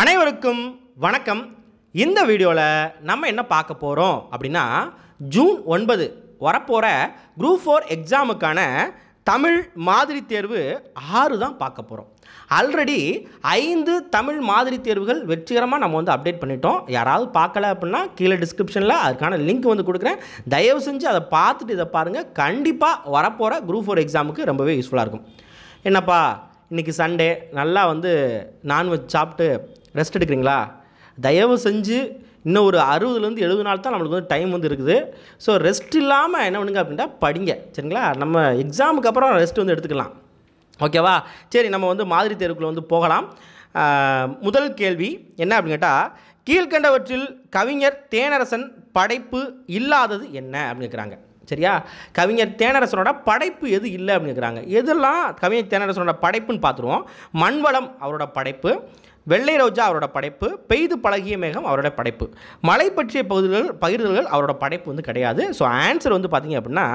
அனைவருக்கும் வணக்கம் இந்த வீடியோவில் நம்ம என்ன பார்க்க போகிறோம் அப்படின்னா ஜூன் ஒன்பது வரப்போகிற குரூப் ஃபோர் எக்ஸாமுக்கான தமிழ் மாதிரி தேர்வு ஆறு தான் பார்க்க போகிறோம் ஆல்ரெடி ஐந்து தமிழ் மாதிரி தேர்வுகள் வெற்றிகரமாக நம்ம வந்து அப்டேட் பண்ணிட்டோம் யாராவது பார்க்கல அப்படின்னா கீழே டிஸ்கிரிப்ஷனில் அதுக்கான லிங்க் வந்து கொடுக்குறேன் தயவு செஞ்சு அதை பார்த்துட்டு இதை பாருங்கள் கண்டிப்பாக வரப்போகிற குரூப் ஃபோர் எக்ஸாமுக்கு ரொம்பவே யூஸ்ஃபுல்லாக இருக்கும் என்னப்பா இன்றைக்கி சண்டே நல்லா வந்து நான்வெஜ் சாப்பிட்டு ரெஸ்ட் எடுக்கிறீங்களா தயவு செஞ்சு இன்னும் ஒரு அறுபதுலேருந்து எழுபது நாள் தான் நம்மளுக்கு வந்து டைம் வந்து இருக்குது ஸோ ரெஸ்ட் இல்லாமல் என்ன பண்ணுங்க அப்படின்ட்டா படிங்க சரிங்களா நம்ம எக்ஸாமுக்கு அப்புறம் ரெஸ்ட் வந்து எடுத்துக்கலாம் ஓகேவா சரி நம்ம வந்து மாதிரி தேர்வுக்குள்ளே வந்து போகலாம் முதல் கேள்வி என்ன அப்படின்னு கேட்டால் கீழ்கண்டவற்றில் கவிஞர் தேனரசன் படைப்பு இல்லாதது என்ன அப்படின்னு கேட்குறாங்க சரியா கவிஞர் தேனரசனோட படைப்பு எது இல்லை அப்படின்னு கேட்குறாங்க எதெல்லாம் கவிஞர் தேனரசனோட படைப்புன்னு பார்த்துருவோம் மண்வளம் அவரோட படைப்பு வெள்ளை ரோஜா அவரோட படைப்பு பெய்து பழகிய மேகம் அவரோட படைப்பு மலை பற்றிய பகுதிகள் பகிர்தல்கள் அவரோட படைப்பு வந்து கிடையாது ஸோ ஆன்சர் வந்து பார்த்திங்க அப்படின்னா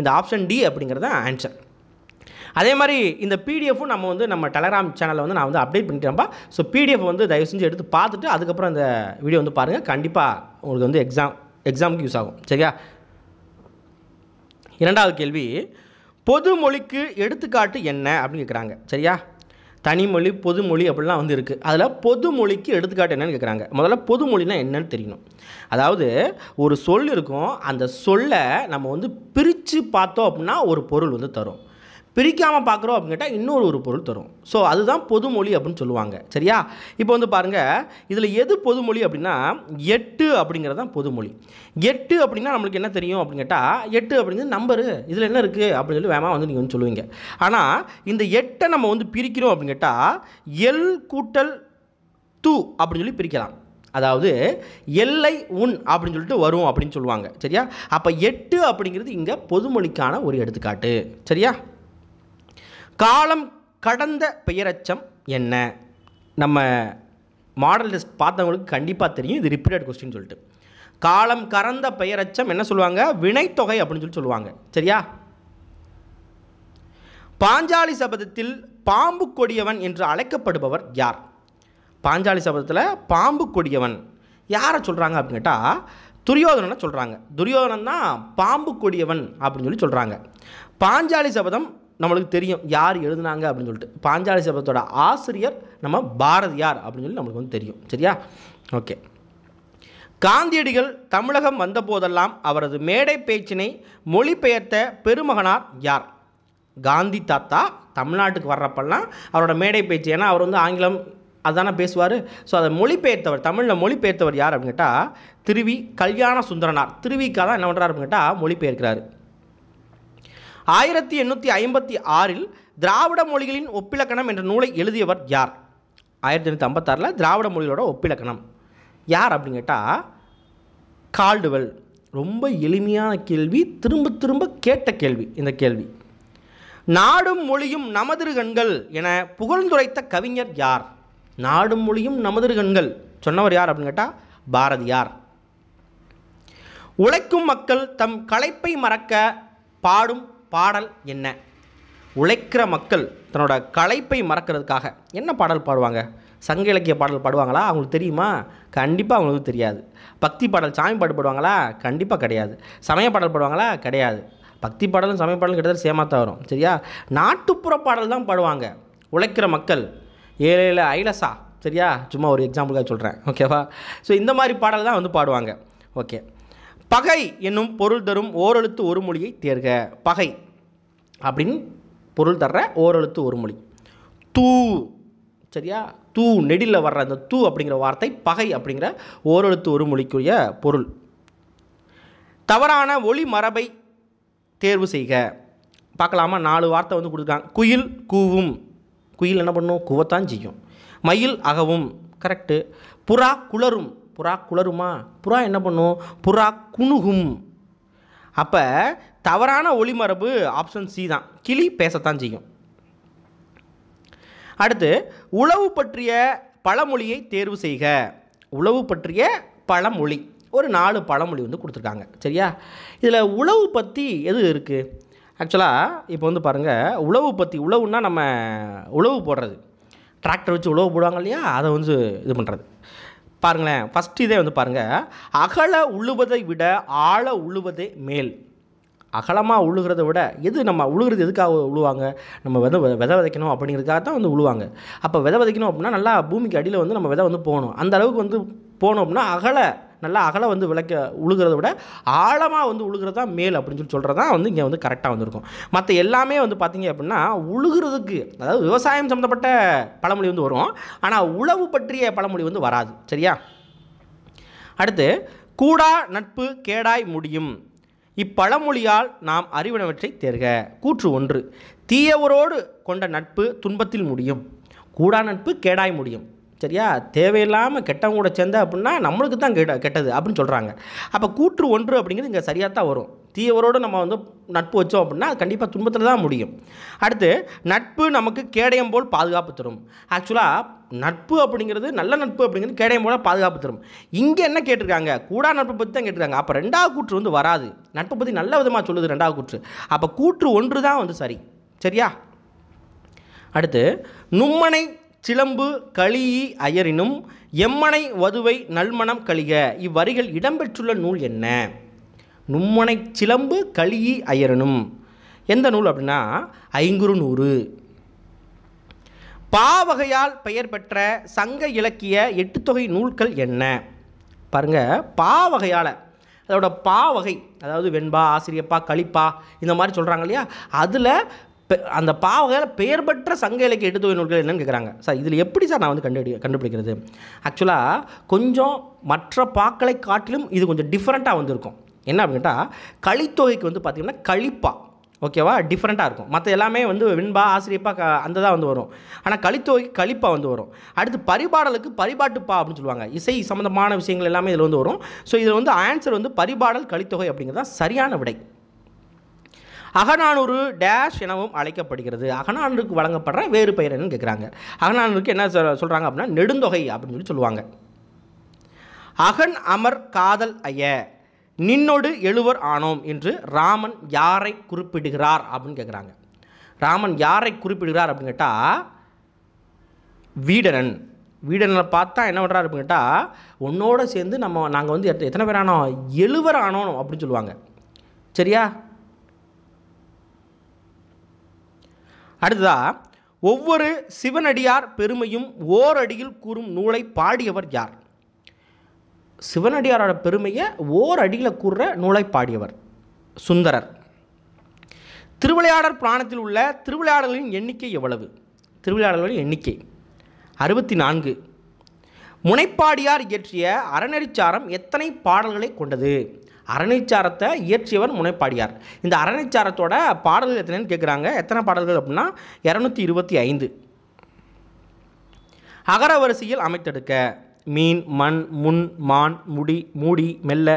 இந்த ஆப்ஷன் டி அப்படிங்கிறது ஆன்சர் அதே மாதிரி இந்த பிடிஎஃப்பும் நம்ம வந்து நம்ம டெலகிராம் சேனலில் வந்து நான் வந்து அப்டேட் பண்ணிட்டேன்ப்பா ஸோ பிடிஎஃப் வந்து தயவு செஞ்சு எடுத்து பார்த்துட்டு அதுக்கப்புறம் அந்த வீடியோ வந்து பாருங்கள் கண்டிப்பாக உங்களுக்கு வந்து எக்ஸாம் எக்ஸாமுக்கு யூஸ் ஆகும் சரியா இரண்டாவது கேள்வி பொது மொழிக்கு எடுத்துக்காட்டு என்ன அப்படின்னு கேட்குறாங்க சரியா தனிமொழி பொதுமொழி அப்படிலாம் வந்து இருக்குது அதில் பொதுமொழிக்கு எடுத்துக்காட்டு என்னென்னு கேட்குறாங்க முதல்ல பொதுமொழினா என்னன்னு தெரியணும் அதாவது ஒரு சொல் இருக்கும் அந்த சொல்லை நம்ம வந்து பிரித்து பார்த்தோம் அப்படின்னா ஒரு பொருள் வந்து தரும் பிரிக்காமல் பார்க்குறோம் அப்படின்னு கேட்டால் இன்னொரு ஒரு பொருள் தரும் ஸோ அதுதான் பொதுமொழி அப்படின்னு சொல்லுவாங்க சரியா இப்போ வந்து பாருங்கள் இதில் எது பொதுமொழி அப்படின்னா எட்டு அப்படிங்கிறது தான் பொதுமொழி எட்டு அப்படின்னா நம்மளுக்கு என்ன தெரியும் அப்படின்னு கேட்டால் எட்டு அப்படிங்கிறது நம்பரு இதில் என்ன இருக்குது அப்படின்னு சொல்லி வேமா வந்து நீங்கள் வந்து சொல்லுவீங்க ஆனால் இந்த எட்டை நம்ம வந்து பிரிக்கிறோம் அப்படின்னு கேட்டால் எல் கூட்டல் து அப்படின்னு சொல்லி பிரிக்கலாம் அதாவது எல்லை உன் அப்படின்னு சொல்லிட்டு வரும் அப்படின்னு சொல்லுவாங்க சரியா அப்போ எட்டு அப்படிங்கிறது இங்கே பொதுமொழிக்கான ஒரு எடுத்துக்காட்டு சரியா காலம் கடந்த பெயரச்சம் என்ன நம்ம மாடல் டெஸ்ட் பார்த்தவங்களுக்கு கண்டிப்பாக தெரியும் இது ரிப்பீட்டட் கொஸ்டின் சொல்லிட்டு காலம் கறந்த பெயரச்சம் என்ன சொல்லுவாங்க வினைத்தொகை அப்படின்னு சொல்லி சொல்லுவாங்க சரியா பாஞ்சாலி சபதத்தில் பாம்பு கொடியவன் என்று அழைக்கப்படுபவர் யார் பாஞ்சாலி சபதத்தில் பாம்பு கொடியவன் யாரை சொல்கிறாங்க அப்படின்னு கேட்டால் துரியோதனனை சொல்கிறாங்க துரியோதனன் தான் பாம்பு கொடியவன் அப்படின்னு சொல்லி சொல்கிறாங்க பாஞ்சாலி சபதம் நம்மளுக்கு தெரியும் யார் எழுதுனாங்க அப்படின்னு சொல்லிட்டு பாஞ்சாலி சபதத்தோட ஆசிரியர் நம்ம பாரதியார் அப்படின்னு சொல்லி நம்மளுக்கு வந்து தெரியும் சரியா ஓகே காந்தியடிகள் தமிழகம் வந்தபோதெல்லாம் அவரது மேடை பேச்சினை மொழிபெயர்த்த பெருமகனார் யார் காந்தி தாத்தா தமிழ்நாட்டுக்கு வர்றப்பெல்லாம் அவரோட மேடை பேச்சு ஏன்னா அவர் வந்து ஆங்கிலம் அதுதானே பேசுவார் ஸோ அதை மொழிபெயர்த்தவர் தமிழில் மொழிபெயர்த்தவர் யார் அப்படின்னு கேட்டால் திருவி கல்யாண சுந்தரனார் திருவிக்கா தான் என்ன பண்ணுறாரு அப்படின்னு கேட்டால் மொழிபெயர்க்கிறார் ஆயிரத்தி எண்ணூற்றி ஐம்பத்தி ஆறில் திராவிட மொழிகளின் ஒப்பிலக்கணம் என்ற நூலை எழுதியவர் யார் ஆயிரத்தி எண்ணூற்றி ஐம்பத்தாறில் திராவிட மொழிகளோட ஒப்பிலக்கணம் யார் அப்படின்னு கேட்டால் கால்டுவெல் ரொம்ப எளிமையான கேள்வி திரும்ப திரும்ப கேட்ட கேள்வி இந்த கேள்வி நாடும் மொழியும் நமதிரு கண்கள் என புகழ்ந்துரைத்த கவிஞர் யார் நாடும் மொழியும் நமதிரு கண்கள் சொன்னவர் யார் அப்படின்னு கேட்டால் பாரதியார் உழைக்கும் மக்கள் தம் களைப்பை மறக்க பாடும் பாடல் என்ன உழைக்கிற மக்கள் தன்னோட களைப்பை மறக்கிறதுக்காக என்ன பாடல் பாடுவாங்க சங்க இலக்கிய பாடல் பாடுவாங்களா அவங்களுக்கு தெரியுமா கண்டிப்பாக அவங்களுக்கு தெரியாது பக்தி பாடல் சாமி பாட்டு பாடுவாங்களா கண்டிப்பாக கிடையாது சமய பாடல் பாடுவாங்களா கிடையாது பக்தி பாடலும் சமய பாடலும் கிட்டத்தட்ட சேமாக தான் வரும் சரியா நாட்டுப்புற பாடல் தான் பாடுவாங்க உழைக்கிற மக்கள் ஏழு ஐலசா சரியா சும்மா ஒரு எக்ஸாம்பிளாக சொல்கிறேன் ஓகேவா ஸோ இந்த மாதிரி பாடல் தான் வந்து பாடுவாங்க ஓகே பகை என்னும் பொருள் தரும் ஓரெழுத்து ஒரு மொழியை தேர்க பகை அப்படின்னு பொருள் தர்ற ஓரெழுத்து ஒரு மொழி தூ சரியா தூ நெடியில் வர்ற அந்த தூ அப்படிங்கிற வார்த்தை பகை அப்படிங்கிற ஓரெழுத்து ஒரு மொழிக்குரிய பொருள் தவறான ஒளி மரபை தேர்வு செய்க பார்க்கலாமா நாலு வார்த்தை வந்து கொடுத்துருக்காங்க குயில் கூவும் குயில் என்ன பண்ணும் கூவத்தான் செய்யும் மயில் அகவும் கரெக்டு புறா குளரும் புறா குளருமா புறா என்ன பண்ணும் புறா குணுகும் அப்போ தவறான ஒளிமரபு ஆப்ஷன் சி தான் கிளி பேசத்தான் செய்யும் அடுத்து உளவு பற்றிய பழமொழியை தேர்வு செய்க உளவு பற்றிய பழமொழி ஒரு நாலு பழமொழி வந்து கொடுத்துருக்காங்க சரியா இதில் உழவு பற்றி எது இருக்குது ஆக்சுவலாக இப்போ வந்து பாருங்கள் உழவு பற்றி உழவுன்னா நம்ம உழவு போடுறது டிராக்டர் வச்சு உழவு போடுவாங்க இல்லையா அதை வந்து இது பண்ணுறது பாருங்களேன் ஃபஸ்ட் இதே வந்து பாருங்கள் அகல உழுவதை விட ஆழ உழுவதே மேல் அகலமாக உழுகிறத விட எது நம்ம உழுகிறது எதுக்காக உழுவாங்க நம்ம வித வித விதைக்கணும் அப்படிங்கிறதுக்காக தான் வந்து உழுவாங்க அப்போ வித விதைக்கணும் அப்படின்னா நல்லா பூமிக்கு அடியில் வந்து நம்ம விதை வந்து போகணும் அந்த அளவுக்கு வந்து போனோம் அப்படின்னா அகல நல்லா அகலை வந்து விளக்க உழுகிறத விட ஆழமாக வந்து உழுகிறது தான் மேல் அப்படின்னு சொல்லி சொல்கிறது தான் வந்து இங்கே வந்து கரெக்டாக வந்திருக்கும் மற்ற எல்லாமே வந்து பார்த்திங்க அப்படின்னா உழுகிறதுக்கு அதாவது விவசாயம் சம்மந்தப்பட்ட பழமொழி வந்து வரும் ஆனால் உழவு பற்றிய பழமொழி வந்து வராது சரியா அடுத்து கூடா நட்பு கேடாய் முடியும் இப்பழமொழியால் நாம் அறிவினவற்றை தேர்க கூற்று ஒன்று தீயவரோடு கொண்ட நட்பு துன்பத்தில் முடியும் கூடா நட்பு கேடாய் முடியும் சரியா தேவையில்லாமல் கெட்டவங்க கூட சேர்ந்த அப்படின்னா நம்மளுக்கு தான் கெட்ட கெட்டது அப்படின்னு சொல்கிறாங்க அப்போ கூற்று ஒன்று அப்படிங்கிறது இங்கே சரியாக தான் வரும் தீயவரோடு நம்ம வந்து நட்பு வச்சோம் அப்படின்னா அது கண்டிப்பாக துன்பத்தில் தான் முடியும் அடுத்து நட்பு நமக்கு கேடயம் போல் பாதுகாப்பு தரும் ஆக்சுவலாக நட்பு அப்படிங்கிறது நல்ல நட்பு அப்படிங்கிறது கேடயம் போல் பாதுகாப்பு தரும் இங்கே என்ன கேட்டிருக்காங்க கூடா நட்பை பற்றி தான் கேட்டிருக்காங்க அப்போ ரெண்டாவது கூற்று வந்து வராது நட்பை பற்றி நல்ல விதமாக சொல்லுது ரெண்டாவது கூற்று அப்போ கூற்று ஒன்று தான் வந்து சரி சரியா அடுத்து நும்மனை சிலம்பு களியி அயரினும் எம்மனை வதுவை நல்மணம் கழிக இவ்வரிகள் இடம்பெற்றுள்ள நூல் என்ன நும்மனை சிலம்பு கழியி அயரனும் எந்த நூல் அப்படின்னா ஐங்குறு நூறு பாவகையால் பெயர் பெற்ற சங்க இலக்கிய எட்டு தொகை நூல்கள் என்ன பாருங்க பாவகையால் அதோட பாவகை அதாவது வெண்பா ஆசிரியப்பா களிப்பா இந்த மாதிரி சொல்கிறாங்க இல்லையா அதில் அந்த பாவகையில் பெயர் பெற்ற சங்க இலக்கிய எட்டுத்தொகை நூல்கள் என்னன்னு கேட்குறாங்க சார் இதில் எப்படி சார் நான் வந்து கண்டுபிடி கண்டுபிடிக்கிறது ஆக்சுவலாக கொஞ்சம் மற்ற பாக்களை காட்டிலும் இது கொஞ்சம் டிஃப்ரெண்ட்டாக வந்திருக்கும் என்ன அப்படின்னு கேட்டால் கழித்தொகைக்கு வந்து பார்த்திங்கன்னா கழிப்பா ஓகேவா டிஃப்ரெண்ட்டாக இருக்கும் மற்ற எல்லாமே வந்து விண்பா ஆசிரியப்பா க அந்த தான் வந்து வரும் ஆனால் கலித்தொகைக்கு கழிப்பா வந்து வரும் அடுத்து பரிபாடலுக்கு பரிபாட்டுப்பா அப்படின்னு சொல்லுவாங்க இசை சம்மந்தமான விஷயங்கள் எல்லாமே இதில் வந்து வரும் ஸோ இதில் வந்து ஆன்சர் வந்து பரிபாடல் கழித்தொகை அப்படிங்கிறது தான் சரியான விடை அகநானூறு டேஷ் எனவும் அழைக்கப்படுகிறது அகநானூருக்கு வழங்கப்படுற வேறு பெயர் என்னன்னு கேட்குறாங்க அகநானூருக்கு என்ன சொல்கிறாங்க அப்படின்னா நெடுந்தொகை அப்படின்னு சொல்லி சொல்லுவாங்க அகன் அமர் காதல் ஐய நின்னோடு எழுவர் ஆனோம் என்று ராமன் யாரை குறிப்பிடுகிறார் அப்படின்னு கேட்குறாங்க ராமன் யாரை குறிப்பிடுகிறார் அப்படின்னு கேட்டால் வீடனன் வீடனில் பார்த்தா என்ன பண்ணுறாரு அப்படின்னு கேட்டால் உன்னோட சேர்ந்து நம்ம நாங்கள் வந்து எத்தனை பேர் ஆனோம் எழுவர் ஆனோம் அப்படின்னு சொல்லுவாங்க சரியா அடுத்ததா ஒவ்வொரு சிவனடியார் பெருமையும் ஓரடியில் கூறும் நூலை பாடியவர் யார் சிவனடியாரோட பெருமையை ஓர் அடியில் கூறுற நூலை பாடியவர் சுந்தரர் திருவிளையாடர் புராணத்தில் உள்ள திருவிளையாடல்களின் எண்ணிக்கை எவ்வளவு திருவிளையாடல்களின் எண்ணிக்கை அறுபத்தி நான்கு முனைப்பாடியார் இயற்றிய அறநெறிச்சாரம் எத்தனை பாடல்களை கொண்டது அறநெறிச்சாரத்தை இயற்றியவர் முனைப்பாடியார் இந்த அறநெறிச்சாரத்தோட பாடல்கள் எத்தனைன்னு கேட்குறாங்க எத்தனை பாடல்கள் அப்படின்னா இரநூத்தி இருபத்தி ஐந்து அகர வரிசையில் அமைத்தெடுக்க மீன் மண் முன் மான் முடி மூடி மெல்ல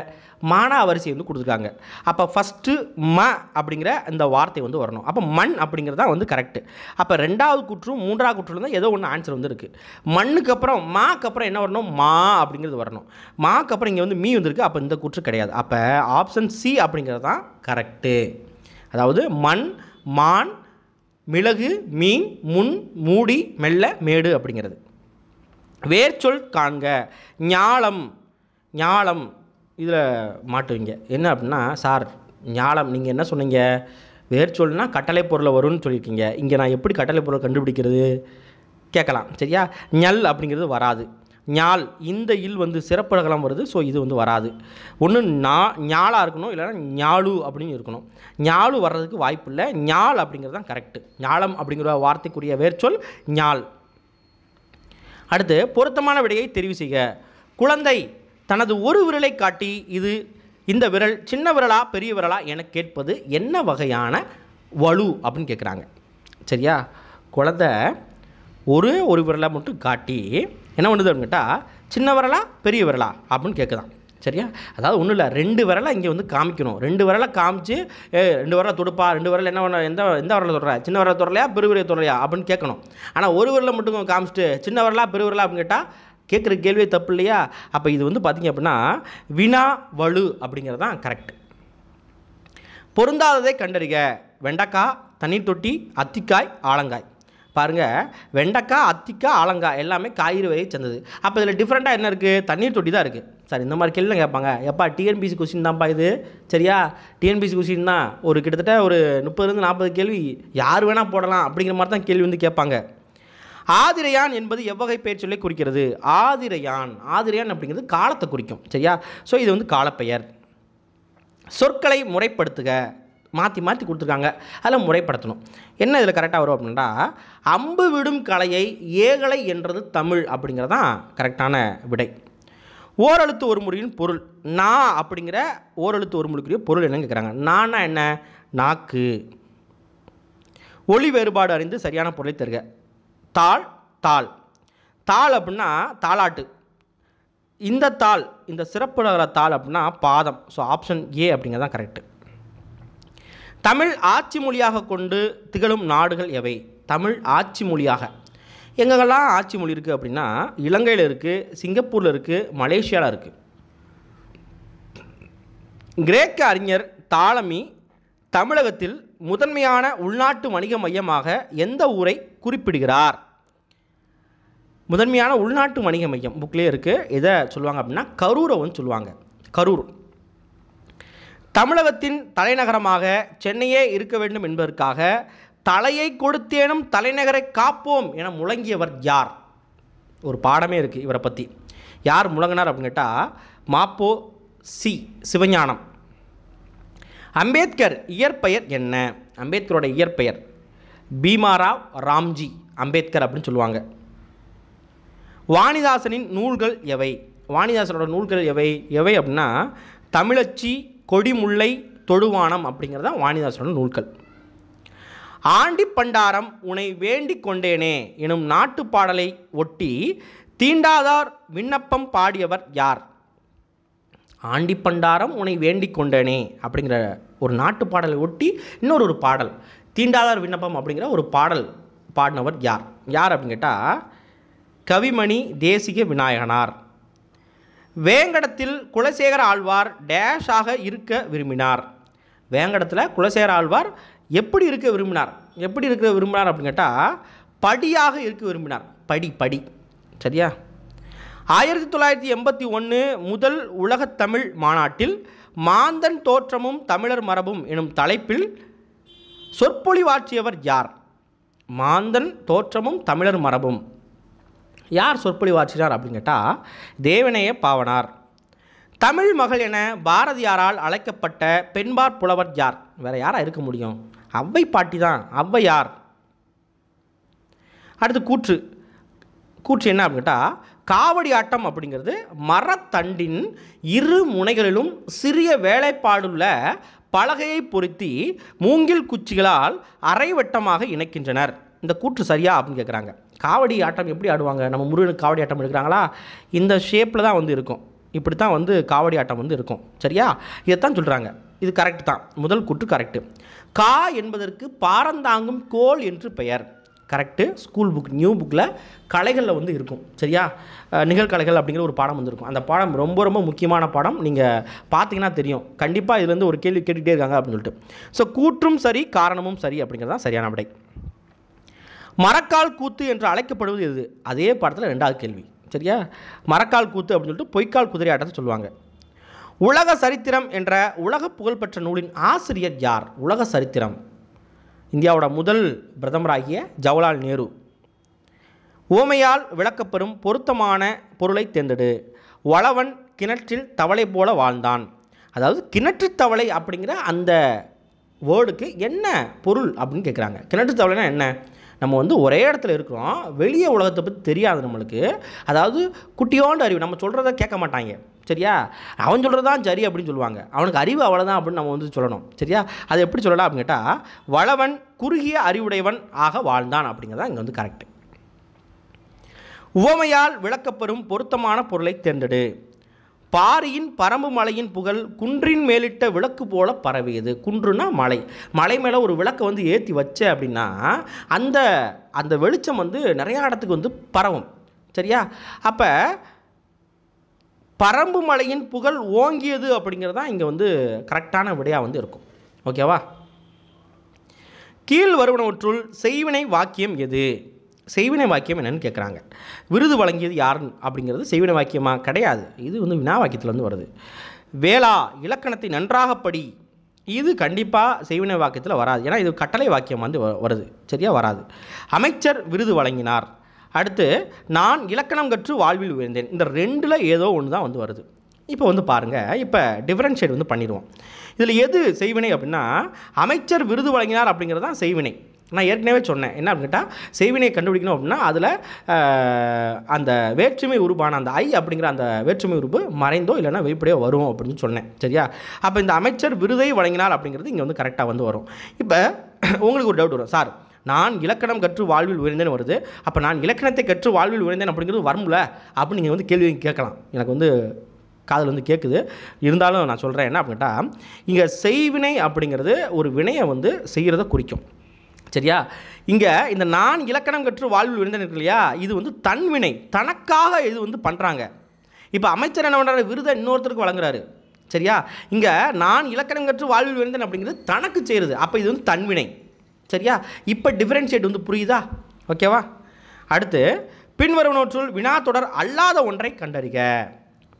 மானா வரிசை வந்து கொடுத்துருக்காங்க அப்போ ஃபஸ்ட்டு ம அப்படிங்கிற இந்த வார்த்தை வந்து வரணும் அப்போ மண் அப்படிங்கிறது தான் வந்து கரெக்டு அப்போ ரெண்டாவது குற்றும் மூன்றாவது குற்றம் தான் ஏதோ ஒன்று ஆன்சர் வந்து இருக்குது மண்ணுக்கு அப்புறம் மாக்கு அப்புறம் என்ன வரணும் மா அப்படிங்கிறது வரணும் மாக்கு அப்புறம் இங்கே வந்து மீ வந்துருக்கு அப்போ இந்த குற்று கிடையாது அப்போ ஆப்ஷன் சி அப்படிங்கிறது தான் கரெக்டு அதாவது மண் மான் மிளகு மீன் முன் மூடி மெல்ல மேடு அப்படிங்கிறது வேர்ச்சொல் காண்க ஞாலம் ஞாலம் இதில் மாட்டுவீங்க என்ன அப்படின்னா சார் ஞாலம் நீங்கள் என்ன சொன்னீங்க வேர்ச்சொல்னால் கட்டளை பொருளை வரும்னு சொல்லியிருக்கீங்க இங்கே நான் எப்படி கட்டளை பொருளை கண்டுபிடிக்கிறது கேட்கலாம் சரியா ஞல் அப்படிங்கிறது வராது ஞால் இந்த இல் வந்து சிறப்பழகலாம் வருது ஸோ இது வந்து வராது ஒன்று நா ஞாலாக இருக்கணும் இல்லைன்னா ஞாலு அப்படின்னு இருக்கணும் ஞாலு வர்றதுக்கு வாய்ப்பு இல்லை ஞால் அப்படிங்கிறது தான் கரெக்டு ஞாலம் அப்படிங்கிற வார்த்தைக்குரிய வேர்ச்சொல் ஞால் அடுத்து பொருத்தமான விடையை தெரிவு செய்க குழந்தை தனது ஒரு விரலை காட்டி இது இந்த விரல் சின்ன விரலா பெரிய விரலா என கேட்பது என்ன வகையான வலு அப்படின்னு கேட்குறாங்க சரியா குழந்த ஒரே ஒரு விரலை மட்டும் காட்டி என்ன பண்ணுது அப்படின்னு கேட்டால் சின்ன விரலா பெரிய விரலா அப்படின்னு கேட்குதான் சரியா அதாவது ஒன்றும் இல்லை ரெண்டு விரலை இங்கே வந்து காமிக்கணும் ரெண்டு விரலை காமிச்சு ரெண்டு விரலை தொடுப்பா ரெண்டு விரல் என்ன பண்ண எந்த எந்த விரலை தொடரா சின்ன விரலை தொடரலையா விரலை தொடரலையா அப்படின்னு கேட்கணும் ஆனால் ஒரு விரலை மட்டும் காமிச்சிட்டு சின்ன விரலா பெருவிரலா அப்படின்னு கேட்டால் கேட்குற கேள்வியே தப்பு இல்லையா அப்போ இது வந்து பார்த்திங்க அப்படின்னா வினா வலு அப்படிங்கிறது தான் கரெக்ட் பொருந்தாததை கண்டறிக வெண்டக்காய் தண்ணீர் தொட்டி அத்திக்காய் ஆலங்காய் பாருங்கள் வெண்டக்காய் அத்திக்காய் ஆலங்காய் எல்லாமே காய்கறி வகையை சேர்ந்தது அப்போ இதில் டிஃப்ரெண்ட்டாக என்ன இருக்குது தண்ணீர் தொட்டி தான் இருக்குது சார் இந்த மாதிரி கேள்விலாம் கேட்பாங்க எப்பா டிஎன்பிசி கொஸ்டின் தான்ப்பா இது சரியா டிஎன்பிசி கொஸ்டின் தான் ஒரு கிட்டத்தட்ட ஒரு முப்பதுலேருந்து நாற்பது கேள்வி யார் வேணால் போடலாம் அப்படிங்கிற மாதிரி தான் கேள்வி வந்து கேட்பாங்க ஆதிரையான் என்பது எவ்வகை பெயர் சொல்லை குறிக்கிறது ஆதிரையான் ஆதிரையான் அப்படிங்கிறது காலத்தை குறிக்கும் சரியா ஸோ இது வந்து காலப்பெயர் சொற்களை முறைப்படுத்துக மாற்றி மாற்றி கொடுத்துருக்காங்க அதில் முறைப்படுத்தணும் என்ன இதில் கரெக்டாக வரும் அப்படின்னா அம்பு விடும் கலையை ஏகலை என்றது தமிழ் அப்படிங்கிறது தான் கரெக்டான விடை ஓரெழுத்து ஒரு முறையின் பொருள் நான் அப்படிங்கிற ஓரெழுத்து ஒரு முறைக்குரிய பொருள் என்னன்னு கேட்குறாங்க நான்னா என்ன நாக்கு ஒளி வேறுபாடு அறிந்து சரியான பொருளை தருக தாள் தாள் தாள் அப்படின்னா தாளாட்டு இந்த தாள் இந்த சிறப்பு நகர தாள் அப்படின்னா பாதம் ஸோ ஆப்ஷன் ஏ தான் கரெக்டு தமிழ் ஆட்சி மொழியாக கொண்டு திகழும் நாடுகள் எவை தமிழ் ஆட்சி மொழியாக எங்கெல்லாம் ஆட்சி மொழி இருக்குது அப்படின்னா இலங்கையில் இருக்குது சிங்கப்பூரில் இருக்குது மலேசியாவில் இருக்குது கிரேக்க அறிஞர் தாளமி தமிழகத்தில் முதன்மையான உள்நாட்டு வணிக மையமாக எந்த ஊரை குறிப்பிடுகிறார் முதன்மையான உள்நாட்டு வணிக மையம் புக்லேயே இருக்குது எதை சொல்லுவாங்க அப்படின்னா கரூரை வந்து சொல்லுவாங்க கரூர் தமிழகத்தின் தலைநகரமாக சென்னையே இருக்க வேண்டும் என்பதற்காக தலையை கொடுத்தேனும் தலைநகரை காப்போம் என முழங்கியவர் யார் ஒரு பாடமே இருக்குது இவரை பற்றி யார் முழங்கினார் அப்படின்னு கேட்டால் மாப்போ சி சிவஞானம் அம்பேத்கர் இயற்பெயர் என்ன அம்பேத்கரோட இயற்பெயர் பீமாராவ் ராம்ஜி அம்பேத்கர் அப்படின்னு சொல்லுவாங்க வாணிதாசனின் நூல்கள் எவை வாணிதாசனோட நூல்கள் எவை எவை அப்படின்னா தமிழச்சி கொடிமுல்லை தொடுவானம் அப்படிங்கிறது தான் வாணிதாசனோட நூல்கள் ஆண்டி பண்டாரம் உனை வேண்டி கொண்டேனே எனும் நாட்டு பாடலை ஒட்டி தீண்டாதார் விண்ணப்பம் பாடியவர் யார் ஆண்டி பண்டாரம் உன்னை வேண்டிக் கொண்டேனே அப்படிங்கிற ஒரு நாட்டு பாடலை ஒட்டி இன்னொரு ஒரு பாடல் தீண்டாதார் விண்ணப்பம் அப்படிங்கிற ஒரு பாடல் பாடினவர் யார் யார் அப்படின்னு கேட்டால் கவிமணி தேசிக விநாயகனார் வேங்கடத்தில் குலசேகர ஆழ்வார் டேஷாக இருக்க விரும்பினார் வேங்கடத்தில் குலசேகர ஆழ்வார் எப்படி இருக்க விரும்பினார் எப்படி இருக்க விரும்பினார் அப்படின்னு கேட்டால் படியாக இருக்க விரும்பினார் படி படி சரியா ஆயிரத்தி தொள்ளாயிரத்தி எண்பத்தி ஒன்று முதல் உலகத்தமிழ் மாநாட்டில் மாந்தன் தோற்றமும் தமிழர் மரபும் எனும் தலைப்பில் சொற்பொழிவாற்றியவர் யார் மாந்தன் தோற்றமும் தமிழர் மரபும் யார் சொற்பொழிவாற்றினார் அப்படின்னு கேட்டால் தேவனைய பாவனார் தமிழ் மகள் என பாரதியாரால் அழைக்கப்பட்ட பெண்பார் புலவர் யார் வேறு யாராக இருக்க முடியும் அவ்வை பாட்டி தான் ஔவையார் அடுத்து கூற்று கூற்று என்ன அப்படின்னு கேட்டால் காவடி ஆட்டம் அப்படிங்கிறது மரத்தண்டின் இரு முனைகளிலும் சிறிய வேலைப்பாடுள்ள பலகையை பொருத்தி மூங்கில் குச்சிகளால் அரைவட்டமாக இணைக்கின்றனர் இந்த கூற்று சரியா அப்படின்னு கேட்குறாங்க காவடி ஆட்டம் எப்படி ஆடுவாங்க நம்ம முருகனுக்கு காவடி ஆட்டம் எடுக்கிறாங்களா இந்த ஷேப்பில் தான் வந்து இருக்கும் இப்படி தான் வந்து காவடி ஆட்டம் வந்து இருக்கும் சரியா இதைத்தான் சொல்கிறாங்க இது கரெக்ட் தான் முதல் கூற்று கரெக்டு கா என்பதற்கு பாரந்தாங்கும் கோல் என்று பெயர் கரெக்டு ஸ்கூல் புக் நியூ புக்கில் கலைகளில் வந்து இருக்கும் சரியா நிகழ்கலைகள் அப்படிங்கிற ஒரு பாடம் வந்துருக்கும் அந்த பாடம் ரொம்ப ரொம்ப முக்கியமான பாடம் நீங்கள் பார்த்தீங்கன்னா தெரியும் கண்டிப்பாக இதுலேருந்து ஒரு கேள்வி கேட்டுகிட்டே இருக்காங்க அப்படின்னு சொல்லிட்டு ஸோ கூற்றும் சரி காரணமும் சரி அப்படிங்கிறது தான் சரியான விடை மரக்கால் கூத்து என்று அழைக்கப்படுவது எது அதே பாடத்தில் ரெண்டாவது கேள்வி சரியா மரக்கால் கூத்து அப்படின்னு சொல்லிட்டு பொய்க்கால் குதிரை ஆட்டத்தை சொல்லுவாங்க உலக சரித்திரம் என்ற உலக புகழ்பெற்ற நூலின் ஆசிரியர் யார் உலக சரித்திரம் இந்தியாவோட முதல் பிரதமராகிய ஜவஹர்லால் நேரு ஓமையால் விளக்கப்பெறும் பொருத்தமான பொருளை தேர்ந்தெடு வளவன் கிணற்றில் தவளை போல வாழ்ந்தான் அதாவது கிணற்று தவளை அப்படிங்கிற அந்த வேர்டுக்கு என்ன பொருள் அப்படின்னு கேட்குறாங்க கிணற்று தவளைனா என்ன நம்ம வந்து ஒரே இடத்துல இருக்கிறோம் வெளியே உலகத்தை பற்றி தெரியாது நம்மளுக்கு அதாவது குட்டியோண்டு அறிவு நம்ம சொல்கிறத கேட்க மாட்டாங்க சரியா அவன் சொல்கிறது தான் சரி அப்படின்னு சொல்லுவாங்க அவனுக்கு அறிவு அவ்வளோதான் அப்படின்னு நம்ம வந்து சொல்லணும் சரியா அது எப்படி சொல்லலாம் அப்படின்னு கேட்டால் வளவன் குறுகிய அறிவுடையவன் ஆக வாழ்ந்தான் அப்படிங்கிறதா இங்கே வந்து கரெக்டு உவமையால் விளக்கப்பெறும் பொருத்தமான பொருளை தேர்ந்தெடு பாரியின் பரம்பு மலையின் புகழ் குன்றின் மேலிட்ட விளக்கு போல பரவியது குன்றுனா மலை மலை மேலே ஒரு விளக்கை வந்து ஏற்றி வச்ச அப்படின்னா அந்த அந்த வெளிச்சம் வந்து நிறையா இடத்துக்கு வந்து பரவும் சரியா அப்போ பரம்பு மலையின் புகழ் ஓங்கியது அப்படிங்கிறது தான் இங்கே வந்து கரெக்டான விடையாக வந்து இருக்கும் ஓகேவா கீழ் வருவனவற்றுள் செய்வினை வாக்கியம் எது செய்வினை வாக்கியம் என்னென்னு கேட்குறாங்க விருது வழங்கியது யார் அப்படிங்கிறது செய்வினை வாக்கியமாக கிடையாது இது வந்து வினா வாக்கியத்துலேருந்து வருது வேளா இலக்கணத்தை நன்றாக படி இது கண்டிப்பாக செய்வினை வாக்கியத்தில் வராது ஏன்னா இது கட்டளை வாக்கியம் வந்து வருது சரியாக வராது அமைச்சர் விருது வழங்கினார் அடுத்து நான் இலக்கணம் கற்று வாழ்வில் உயர்ந்தேன் இந்த ரெண்டில் ஏதோ ஒன்று தான் வந்து வருது இப்போ வந்து பாருங்கள் இப்போ டிஃப்ரென்ஷியேட் வந்து பண்ணிடுவோம் இதில் எது செய்வினை அப்படின்னா அமைச்சர் விருது வழங்கினார் அப்படிங்கிறது தான் செய்வினை நான் ஏற்கனவே சொன்னேன் என்ன அப்படின்ட்டா செய்வினை கண்டுபிடிக்கணும் அப்படின்னா அதில் அந்த வேற்றுமை உருவான அந்த ஐ அப்படிங்கிற அந்த வேற்றுமை உறுப்பு மறைந்தோ இல்லைனா வெளிப்படையோ வரும் அப்படின்னு சொன்னேன் சரியா அப்போ இந்த அமைச்சர் விருதை வழங்கினார் அப்படிங்கிறது இங்கே வந்து கரெக்டாக வந்து வரும் இப்போ உங்களுக்கு ஒரு டவுட் வரும் சார் நான் இலக்கணம் கற்று வாழ்வில் உயர்ந்தேன்னு வருது அப்போ நான் இலக்கணத்தை கற்று வாழ்வில் உயர்ந்தேன் அப்படிங்கிறது வரும்ல அப்படின்னு நீங்கள் வந்து கேள்வி கேட்கலாம் எனக்கு வந்து காதல் வந்து கேட்குது இருந்தாலும் நான் சொல்கிறேன் என்ன அப்படின்ட்டா இங்கே செய்வினை அப்படிங்கிறது ஒரு வினையை வந்து செய்கிறத குறிக்கும் சரியா இங்கே இந்த நான் இலக்கணம் கற்று வாழ்வில் விருந்தன் இருக்கு இல்லையா இது வந்து தன்வினை தனக்காக இது வந்து பண்ணுறாங்க இப்போ அமைச்சர் என்ன பண்ணுறாரு விருதை இன்னொருத்தருக்கு வழங்குறாரு சரியா இங்கே நான் இலக்கணம் கற்று வாழ்வில் விருந்தன் அப்படிங்கிறது தனக்கு செய்கிறது அப்போ இது வந்து தன்வினை சரியா இப்போ டிஃப்ரென்ஷியேட் வந்து புரியுதா ஓகேவா அடுத்து வினா வினாத்தொடர் அல்லாத ஒன்றை கண்டறிக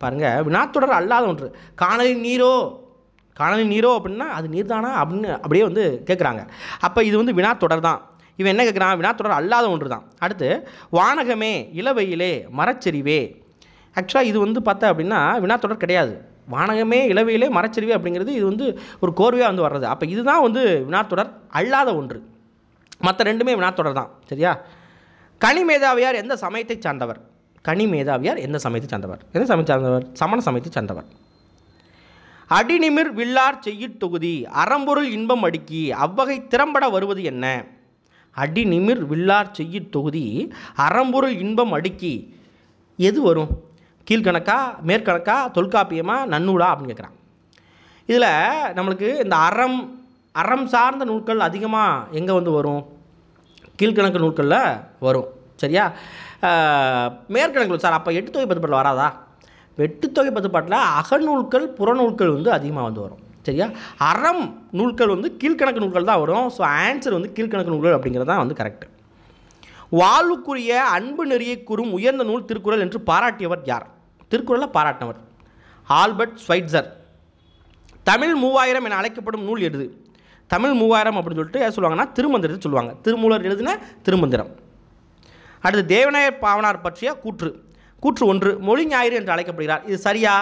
பாருங்கள் வினாத்தொடர் அல்லாத ஒன்று காணலின் நீரோ கனவு நீரோ அப்படின்னா அது நீர் தானா அப்படின்னு அப்படியே வந்து கேட்குறாங்க அப்போ இது வந்து வினா தொடர் தான் இவன் என்ன கேட்குறான் வினா தொடர் அல்லாத ஒன்று தான் அடுத்து வானகமே இளவையிலே மரச்சரிவே ஆக்சுவலாக இது வந்து பார்த்தா அப்படின்னா தொடர் கிடையாது வானகமே இளவையிலே மரச்சரிவே அப்படிங்கிறது இது வந்து ஒரு கோர்வையாக வந்து வர்றது அப்போ இதுதான் வந்து தொடர் அல்லாத ஒன்று மற்ற ரெண்டுமே வினாத்தொடர் தான் சரியா கனி மேதாவியார் எந்த சமயத்தை சார்ந்தவர் கனி மேதாவியார் எந்த சமயத்தை சார்ந்தவர் எந்த சமயம் சார்ந்தவர் சமண சமயத்தை சார்ந்தவர் அடிநிமிர் வில்லார் செய்யிற் தொகுதி அறம்பொருள் இன்பம் அடுக்கி அவ்வகை திறம்பட வருவது என்ன அடிநிமிர் வில்லார் செய்யிற் தொகுதி அறம்பொருள் இன்பம் அடுக்கி எது வரும் கீழ்கணக்கா மேற்கணக்கா தொல்காப்பியமா நன்னூலா அப்படின்னு கேட்குறான் இதில் நம்மளுக்கு இந்த அறம் அறம் சார்ந்த நூல்கள் அதிகமாக எங்கே வந்து வரும் கீழ்கணக்கு நூல்களில் வரும் சரியா மேற்கணக்கில் சார் அப்போ எட்டு தொகை பத்து வராதா வெட்டுத்தொகை பத்து பாட்டில் அகநூல்கள் புறநூல்கள் வந்து அதிகமாக வந்து வரும் சரியா அறம் நூல்கள் வந்து கீழ்கணக்கு நூல்கள் தான் வரும் ஸோ ஆன்சர் வந்து கீழ்கணக்கு நூல்கள் அப்படிங்கிறது தான் வந்து கரெக்ட் வாழ்வுக்குரிய அன்பு நெறியை கூறும் உயர்ந்த நூல் திருக்குறள் என்று பாராட்டியவர் யார் திருக்குறளை பாராட்டினவர் ஆல்பர்ட் ஸ்வைட்சர் தமிழ் மூவாயிரம் என அழைக்கப்படும் நூல் எழுது தமிழ் மூவாயிரம் அப்படின்னு சொல்லிட்டு சொல்லுவாங்கன்னா திருமந்திரத்தை சொல்லுவாங்க திருமூலர் எழுதுன திருமந்திரம் அடுத்து தேவநாயர் பாவனார் பற்றிய கூற்று கூற்று ஒன்று மொழி ஞாயிறு என்று அழைக்கப்படுகிறார் இது சரியா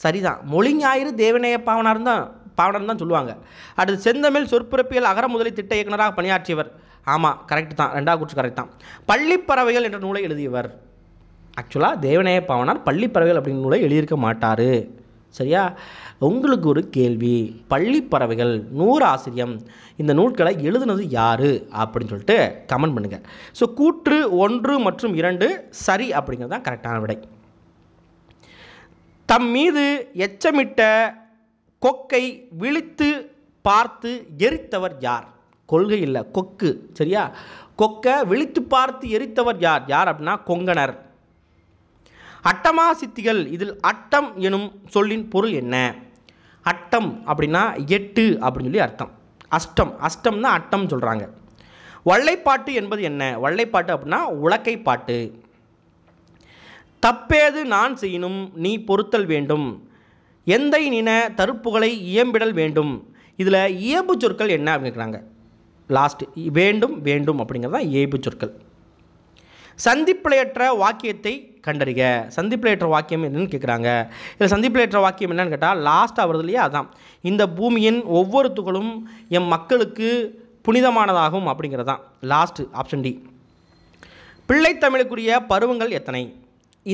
சரிதான் மொழி ஞாயிறு தேவநேய பாவனார் தான் பாவனர் தான் சொல்லுவாங்க அடுத்து செந்தமிழ் சொற்பிறப்பியல் அகர முதலி திட்ட இயக்குநராக பணியாற்றியவர் ஆமாம் கரெக்ட் தான் ரெண்டாவது கூற்று கரெக்ட் தான் பள்ளிப்பறவைகள் என்ற நூலை எழுதியவர் ஆக்சுவலாக தேவநேய பாவனார் பள்ளிப்பறவைகள் அப்படிங்கிற நூலை எழுதியிருக்க மாட்டார் சரியா உங்களுக்கு ஒரு கேள்வி பள்ளி பறவைகள் நூறு ஆசிரியம் இந்த நூல்களை எழுதுனது யார் அப்படின்னு சொல்லிட்டு கமெண்ட் பண்ணுங்கள் ஸோ கூற்று ஒன்று மற்றும் இரண்டு சரி அப்படிங்கிறது தான் கரெக்டான விடை தம் மீது எச்சமிட்ட கொக்கை விழித்து பார்த்து எரித்தவர் யார் கொள்கை இல்லை கொக்கு சரியா கொக்கை விழித்து பார்த்து எரித்தவர் யார் யார் அப்படின்னா கொங்கனர் அட்டமா சித்திகள் இதில் அட்டம் எனும் சொல்லின் பொருள் என்ன அட்டம் அப்படின்னா எட்டு அப்படின்னு சொல்லி அர்த்தம் அஷ்டம் அஷ்டம்னா அட்டம் சொல்கிறாங்க வள்ளைப்பாட்டு என்பது என்ன வள்ளைப்பாட்டு அப்படின்னா பாட்டு தப்பேது நான் செய்யணும் நீ பொருத்தல் வேண்டும் எந்த நின தருப்புகளை இயம்பிடல் வேண்டும் இதில் இயம்பு சொற்கள் என்ன அப்படின்னு கேட்குறாங்க வேண்டும் வேண்டும் அப்படிங்கிறது தான் இயம்பு சொற்கள் சந்திப்பிழையற்ற வாக்கியத்தை கண்டறிக சந்திப்பிழையற்ற வாக்கியம் என்னன்னு கேட்குறாங்க இதில் சந்திப்பிழையற்ற வாக்கியம் என்னன்னு கேட்டால் லாஸ்ட்டாக வருது இல்லையா அதான் இந்த பூமியின் ஒவ்வொரு துகளும் எம் மக்களுக்கு புனிதமானதாகும் அப்படிங்கிறது தான் லாஸ்ட்டு ஆப்ஷன் டி பிள்ளை தமிழுக்குரிய பருவங்கள் எத்தனை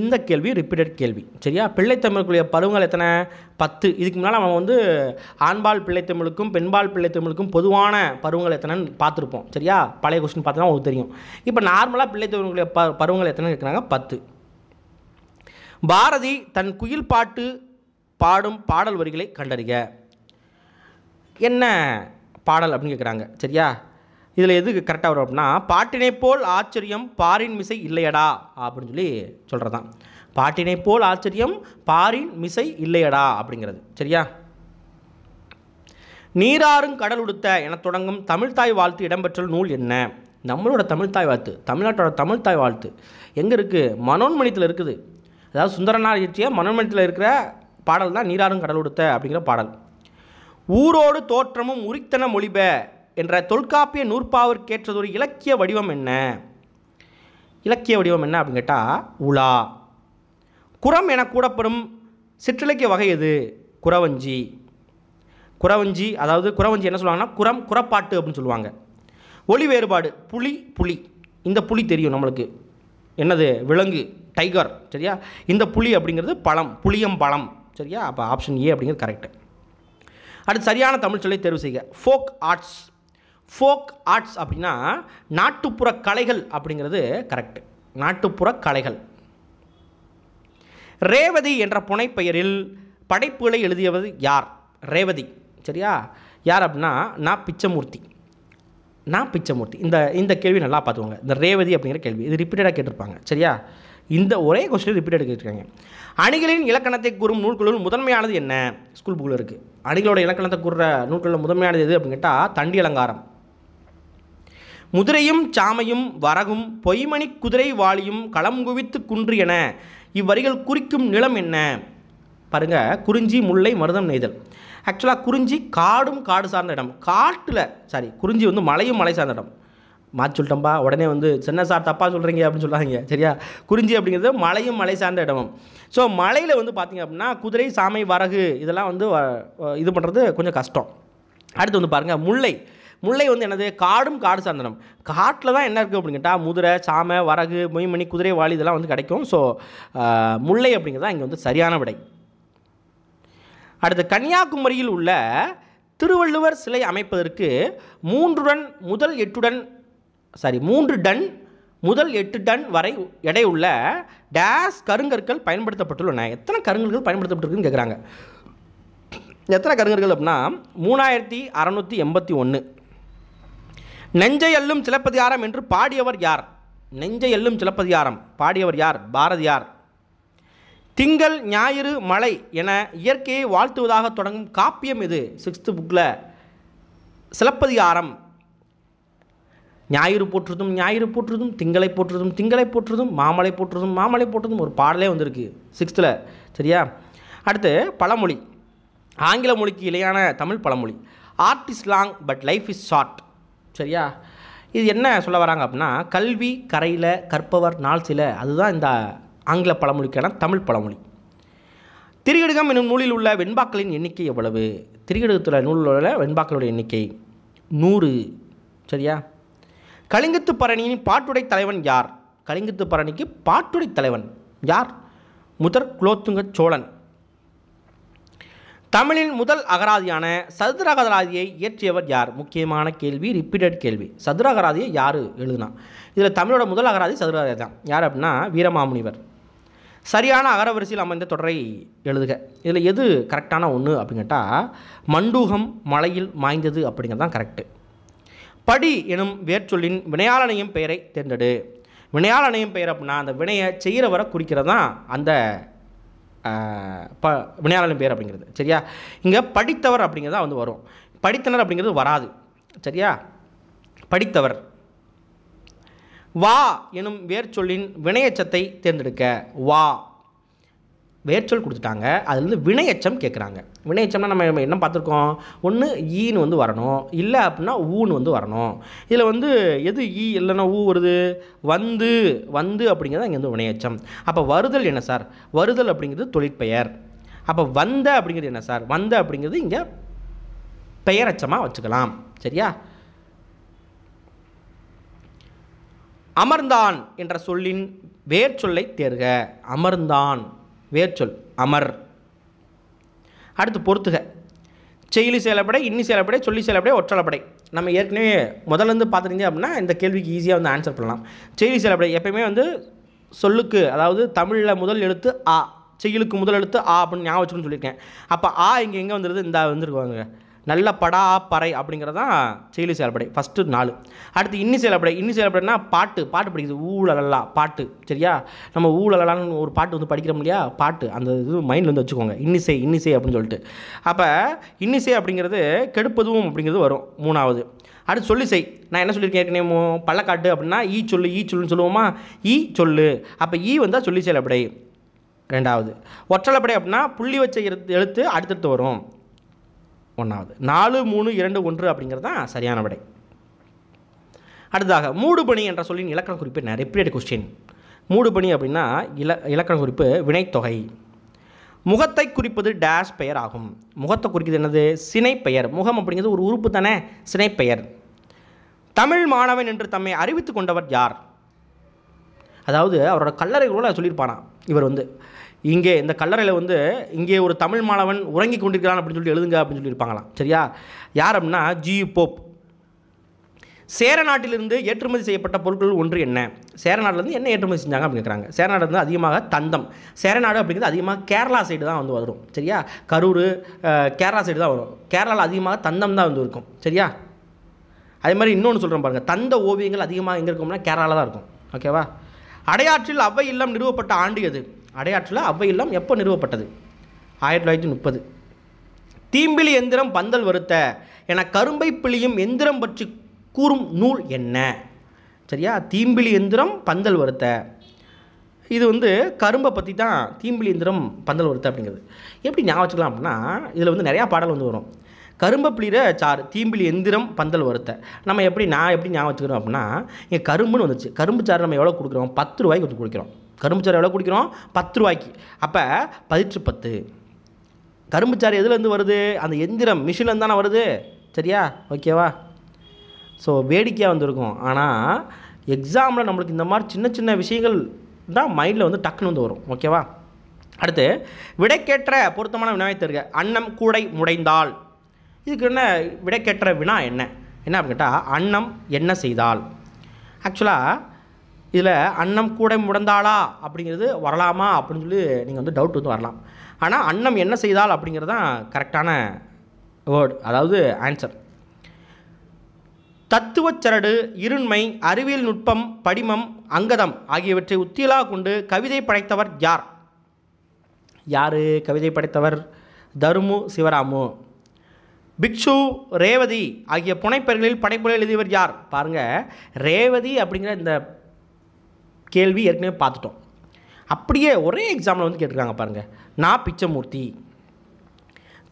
இந்த கேள்வி ரிப்பீட்டட் கேள்வி சரியா பிள்ளைத்தமிழுக்குரிய பருவங்கள் எத்தனை பத்து இதுக்கு முன்னால் நம்ம வந்து ஆண்பால் பிள்ளைத்தமிழுக்கும் பெண்பால் பிள்ளைத்தமிழுக்கும் பொதுவான பருவங்கள் எத்தனைன்னு பார்த்துருப்போம் சரியா பழைய கொஸ்டின் பார்த்தோன்னா உங்களுக்கு தெரியும் இப்போ நார்மலாக பிள்ளைத்தமிழுக்குரிய ப பருவங்கள் எத்தனை இருக்கிறாங்க பத்து பாரதி தன் குயில் பாட்டு பாடும் பாடல் வரிகளை கண்டறிக என்ன பாடல் அப்படின்னு கேட்குறாங்க சரியா இதில் எது கரெக்டாக வரும் அப்படின்னா பாட்டினை போல் ஆச்சரியம் பாரின் மிசை இல்லையடா அப்படின்னு சொல்லி சொல்கிறது தான் பாட்டினை போல் ஆச்சரியம் பாரின் மிசை இல்லையடா அப்படிங்கிறது சரியா நீராறும் கடல் உடுத்த என தொடங்கும் தமிழ்தாய் வாழ்த்து இடம்பெற்ற நூல் என்ன நம்மளோட தமிழ்தாய் வாழ்த்து தமிழ்நாட்டோட தமிழ்தாய் வாழ்த்து எங்கே இருக்குது மனோன்மணித்தில் இருக்குது அதாவது சுந்தரனார் இயற்றிய மனோன்மணித்தில் இருக்கிற பாடல் தான் நீராறும் கடல் உடுத்த அப்படிங்கிற பாடல் ஊரோடு தோற்றமும் உரித்தன மொழிப என்ற தொல்காப்பிய நூற்பாவிற்கேற்றதொரு இலக்கிய வடிவம் என்ன இலக்கிய வடிவம் என்ன அப்படின்னு கேட்டால் உலா குரம் என கூடப்படும் சிற்றிலக்கிய வகை எது குறவஞ்சி குறவஞ்சி அதாவது குறவஞ்சி என்ன சொல்லுவாங்கன்னா குரம் குறப்பாட்டு அப்படின்னு சொல்லுவாங்க ஒளி வேறுபாடு புலி புலி இந்த புலி தெரியும் நம்மளுக்கு என்னது விலங்கு டைகர் சரியா இந்த புலி அப்படிங்கிறது பழம் புளியம் பழம் சரியா அப்போ ஆப்ஷன் ஏ அப்படிங்கிறது கரெக்டு அடுத்து சரியான தமிழ் சொல்லை தேர்வு செய்க ஃபோக் ஆர்ட்ஸ் ஃபோக் ஆர்ட்ஸ் அப்படின்னா நாட்டுப்புற கலைகள் அப்படிங்கிறது கரெக்டு நாட்டுப்புற கலைகள் ரேவதி என்ற புனைப்பெயரில் படைப்புகளை எழுதியவது யார் ரேவதி சரியா யார் அப்படின்னா நான் பிச்சமூர்த்தி நான் பிச்சமூர்த்தி இந்த இந்த கேள்வி நல்லா பார்த்துக்கோங்க இந்த ரேவதி அப்படிங்கிற கேள்வி இது ரிப்பீட்டடாக கேட்டிருப்பாங்க சரியா இந்த ஒரே கொஸ்டின் ரிப்பீட்டட் கேட்டிருக்காங்க அணிகளின் இலக்கணத்தை கூறும் நூல்களுள் முதன்மையானது என்ன ஸ்கூல் புக்கில் இருக்குது அணிகளோட இலக்கணத்தை கூறுற நூல்களில் முதன்மையானது எது அப்படின்னு கேட்டால் தண்டி அலங்காரம் முதிரையும் சாமையும் வரகும் பொய்மணி குதிரை வாளியும் களம் குவித்து குன்று என இவ்வரிகள் குறிக்கும் நிலம் என்ன பாருங்க குறிஞ்சி முல்லை மருதம் நெய்தல் ஆக்சுவலாக குறிஞ்சி காடும் காடு சார்ந்த இடம் காட்டில் சாரி குறிஞ்சி வந்து மலையும் மலை சார்ந்த இடம் மாற்றி சொல்லிட்டம்பா உடனே வந்து சின்ன சார் தப்பாக சொல்கிறீங்க அப்படின்னு சொல்லாதீங்க சரியா குறிஞ்சி அப்படிங்கிறது மலையும் மலை சார்ந்த இடமும் ஸோ மலையில் வந்து பார்த்திங்க அப்படின்னா குதிரை சாமை வரகு இதெல்லாம் வந்து இது பண்ணுறது கொஞ்சம் கஷ்டம் அடுத்து வந்து பாருங்கள் முல்லை முல்லை வந்து என்னது காடும் காடு சார்ந்தனம் காட்டில் தான் என்ன இருக்குது அப்படின்னு கேட்டால் முதிரை சாமை வரகு மொய்மணி குதிரை வாலி இதெல்லாம் வந்து கிடைக்கும் ஸோ முல்லை அப்படிங்கிறது இங்கே வந்து சரியான விடை அடுத்து கன்னியாகுமரியில் உள்ள திருவள்ளுவர் சிலை அமைப்பதற்கு மூன்றுடன் முதல் எட்டுடன் சாரி மூன்று டன் முதல் எட்டு டன் வரை எடை உள்ள டேஸ் கருங்கற்கள் பயன்படுத்தப்பட்டுள்ளன எத்தனை கருங்கற்கள் பயன்படுத்தப்பட்டிருக்குன்னு கேட்குறாங்க எத்தனை கருங்கற்கள் அப்படின்னா மூணாயிரத்தி அறநூற்றி எண்பத்தி ஒன்று நெஞ்சை அல்லும் சிலப்பதிகாரம் என்று பாடியவர் யார் நெஞ்சை அல்லும் சிலப்பதிகாரம் பாடியவர் யார் பாரதியார் திங்கள் ஞாயிறு மலை என இயற்கையை வாழ்த்துவதாக தொடங்கும் காப்பியம் இது சிக்ஸ்த்து புக்கில் சிலப்பதிகாரம் ஞாயிறு போற்றுதும் ஞாயிறு போற்றுதும் திங்களை போற்றுதும் திங்களை போற்றுதும் மாமலை போற்றுதும் மாமலை போற்றுதும் ஒரு பாடலே வந்திருக்கு சிக்ஸ்த்தில் சரியா அடுத்து பழமொழி ஆங்கில மொழிக்கு இலையான தமிழ் பழமொழி art is long but life is short சரியா இது என்ன சொல்ல வராங்க அப்படின்னா கல்வி கரையில் கற்பவர் நாள் சில அதுதான் இந்த ஆங்கில பழமொழிக்கான தமிழ் பழமொழி திரியடுகம் என்னும் நூலில் உள்ள வெண்பாக்களின் எண்ணிக்கை எவ்வளவு திரியடுகத்தில் நூலில் உள்ள வெண்பாக்களுடைய எண்ணிக்கை நூறு சரியா கலிங்கத்து பரணியின் பாட்டுடை தலைவன் யார் கலிங்கத்து பரணிக்கு பாட்டுடை தலைவன் யார் முதற் குலோத்துங்க சோழன் தமிழில் முதல் அகராதியான சதுரகராதியை இயற்றியவர் யார் முக்கியமான கேள்வி ரிப்பீட்டட் கேள்வி சதுரகராதியை யார் எழுதுனா இதில் தமிழோட முதல் அகராதி சதுரகராதி தான் யார் அப்படின்னா வீரமாமுனிவர் சரியான அகரவரிசையில் அமைந்த தொடரை எழுதுக இதில் எது கரெக்டான ஒன்று அப்படின்னு கேட்டால் மண்டூகம் மலையில் மாய்ந்தது அப்படிங்கிறது தான் கரெக்டு படி எனும் வேர்ச்சொல்லின் வினையாளனையும் பெயரை தேர்ந்தெடு வினையாளனையும் பெயர் அப்படின்னா அந்த வினையை செய்கிறவரை குறிக்கிறது தான் அந்த ப வினையாளன் பேர் அப்படிங்கிறது சரியா இங்கே படித்தவர் அப்படிங்கிறது தான் வந்து வரும் படித்தனர் அப்படிங்கிறது வராது சரியா படித்தவர் வா எனும் வேர்ச்சொல்லின் வினையச்சத்தை தேர்ந்தெடுக்க வா வேர்ச்சொல் கொடுத்துட்டாங்க அதுலேருந்து வினையச்சம் கேட்குறாங்க வினையச்சம்னா நம்ம என்ன பார்த்துருக்கோம் ஒன்று ஈன்னு வந்து வரணும் இல்லை அப்படின்னா ஊன்னு வந்து வரணும் இதில் வந்து எது ஈ இல்லைன்னா ஊ வருது வந்து வந்து அப்படிங்கிறது அங்கே வந்து வினையச்சம் அப்போ வருதல் என்ன சார் வருதல் அப்படிங்கிறது தொழிற்பெயர் அப்போ வந்த அப்படிங்கிறது என்ன சார் வந்த அப்படிங்கிறது இங்கே பெயரச்சமாக வச்சுக்கலாம் சரியா அமர்ந்தான் என்ற சொல்லின் வேர் சொல்லை தேர்க அமர்ந்தான் வேர்ச்சொல் அமர் அடுத்து பொறுத்துக செயலி செயலப்படை இன்னி செயலப்படை சொல்லி செயலப்படை ஒற்றலப்படை நம்ம ஏற்கனவே முதலேருந்து பார்த்துருந்தீங்க அப்படின்னா இந்த கேள்விக்கு ஈஸியாக வந்து ஆன்சர் பண்ணலாம் செயலி செயலப்படை எப்பயுமே வந்து சொல்லுக்கு அதாவது தமிழில் முதல் எழுத்து ஆ செயலுக்கு முதல் எழுத்து ஆ அப்படின்னு ஞாபகம் வச்சுக்கணும்னு சொல்லியிருக்கேன் அப்போ ஆ இங்கே எங்கே வந்துருது இந்த வந்துருக்குவாங்க நல்ல படா பறை அப்படிங்கிறது தான் செயலி செயல்படை ஃபஸ்ட்டு நாலு அடுத்து இன்னி செயல்படை இன்னி செயல்படைனா பாட்டு பாட்டு படிக்கிறது ஊழலல்லா பாட்டு சரியா நம்ம ஊழலலான்னு ஒரு பாட்டு வந்து படிக்கிறோம் இல்லையா பாட்டு அந்த இது மைண்டில் வந்து வச்சுக்கோங்க இன்னிசை இன்னிசை அப்படின்னு சொல்லிட்டு அப்போ இன்னிசை அப்படிங்கிறது கெடுப்பதும் அப்படிங்கிறது வரும் மூணாவது அடுத்து சொல்லி செய் நான் என்ன சொல்லியிருக்கேன் ஏற்கனவே பள்ளக்காட்டு அப்படின்னா ஈ சொல்லு ஈ சொல்லுன்னு சொல்லுவோமா ஈ சொல்லு அப்போ ஈ வந்தால் சொல்லி செயல்படை ரெண்டாவது ஒற்றலப்படை அப்படின்னா புள்ளி வச்ச எழுத்து அடுத்தடுத்து வரும் ஒன்றாவது நாலு மூணு இரண்டு ஒன்று அப்படிங்கிறது தான் சரியான விடை அடுத்ததாக மூடுபணி என்ற சொல்லின் இலக்கண குறிப்பு என்ன ரிப்பீட் கொஸ்டின் மூடுபணி அப்படின்னா இல இலக்கண குறிப்பு வினைத்தொகை முகத்தை குறிப்பது டேஷ் பெயர் ஆகும் முகத்தை குறிக்கிறது என்னது சினைப்பெயர் முகம் அப்படிங்கிறது ஒரு உறுப்பு தானே சினைப்பெயர் தமிழ் மாணவன் என்று தம்மை அறிவித்து கொண்டவர் யார் அதாவது அவரோட கல்லறை கூட சொல்லியிருப்பானா இவர் வந்து இங்கே இந்த கல்லறையில் வந்து இங்கே ஒரு தமிழ் மாணவன் உறங்கி கொண்டிருக்கிறான் அப்படின்னு சொல்லிட்டு எழுதுங்க அப்படின்னு சொல்லியிருப்பாங்களாம் சரியா யார் அப்படின்னா ஜி போப் சேர நாட்டிலிருந்து ஏற்றுமதி செய்யப்பட்ட பொருட்கள் ஒன்று என்ன சேர நாட்டிலேருந்து என்ன ஏற்றுமதி செஞ்சாங்க அப்படின்னு கேட்குறாங்க சேர அதிகமாக தந்தம் சேரநாடு அப்படிங்கிறது அதிகமாக கேரளா சைடு தான் வந்து வரும் சரியா கரூர் கேரளா சைடு தான் வரும் கேரளாவில் அதிகமாக தந்தம் தான் வந்து இருக்கும் சரியா அதே மாதிரி இன்னொன்று சொல்கிறேன் பாருங்கள் தந்த ஓவியங்கள் அதிகமாக எங்கே இருக்கும்னா கேரளாவில் தான் இருக்கும் ஓகேவா அடையாற்றில் அவ்வை இல்லம் நிறுவப்பட்ட ஆண்டு எது அடையாற்றில் அவ்வையெல்லாம் எப்போ நிறுவப்பட்டது ஆயிரத்தி தொள்ளாயிரத்தி முப்பது தீம்பிளி எந்திரம் பந்தல் வருத்த என கரும்பை பிழியும் எந்திரம் பற்றி கூறும் நூல் என்ன சரியா தீம்பிளி எந்திரம் பந்தல் வருத்த இது வந்து கரும்பை பற்றி தான் தீம்பிளி எந்திரம் பந்தல் வருத்த அப்படிங்கிறது எப்படி ஞாபகம் வச்சுக்கலாம் அப்படின்னா இதில் வந்து நிறையா பாடல் வந்து வரும் கரும்பை பிளிகிற சாறு தீம்பிளி எந்திரம் பந்தல் வருத்த நம்ம எப்படி நான் எப்படி ஞாபகம் வச்சுக்கிறோம் அப்படின்னா இங்கே கரும்புன்னு வந்துச்சு கரும்பு சாறு நம்ம எவ்வளோ கொடுக்குறோம் பத்து ரூபாய்க்கு வந்து கொடுக்குறோம் கரும்பு சாறு எவ்வளோ குடிக்கிறோம் பத்து ரூபாய்க்கு அப்போ பதிற்று பத்து கரும்புச்சாறு எதுலேருந்து வருது அந்த எந்திரம் மிஷின்லேருந்து தானே வருது சரியா ஓகேவா ஸோ வேடிக்கையாக வந்திருக்கும் ஆனால் எக்ஸாமில் நம்மளுக்கு இந்த மாதிரி சின்ன சின்ன விஷயங்கள் தான் மைண்டில் வந்து டக்குன்னு வந்து வரும் ஓகேவா அடுத்து விடைக்கேற்ற பொருத்தமான வினாவை தருக அன்னம் கூடை முடைந்தால் இதுக்கு என்ன விடைக்கேற்ற வினா என்ன என்ன அப்படின்னு கேட்டால் அன்னம் என்ன செய்தால் ஆக்சுவலாக இதில் அன்னம் கூட முடந்தாளா அப்படிங்கிறது வரலாமா அப்படின்னு சொல்லி நீங்கள் வந்து டவுட் வந்து வரலாம் ஆனால் அன்னம் என்ன செய்தால் அப்படிங்கிறது தான் கரெக்டான வேர்டு அதாவது ஆன்சர் தத்துவச்சரடு சரடு இருண்மை அறிவியல் நுட்பம் படிமம் அங்கதம் ஆகியவற்றை உத்தியலாக கொண்டு கவிதை படைத்தவர் யார் யார் கவிதை படைத்தவர் தருமு சிவராமு பிக்ஷு ரேவதி ஆகிய புனைப்பெயர்களில் படைப்புகளை எழுதியவர் யார் பாருங்கள் ரேவதி அப்படிங்கிற இந்த கேள்வி ஏற்கனவே பார்த்துட்டோம் அப்படியே ஒரே எக்ஸாம்பிள் வந்து கேட்டிருக்காங்க பாருங்கள் நான் பிச்சமூர்த்தி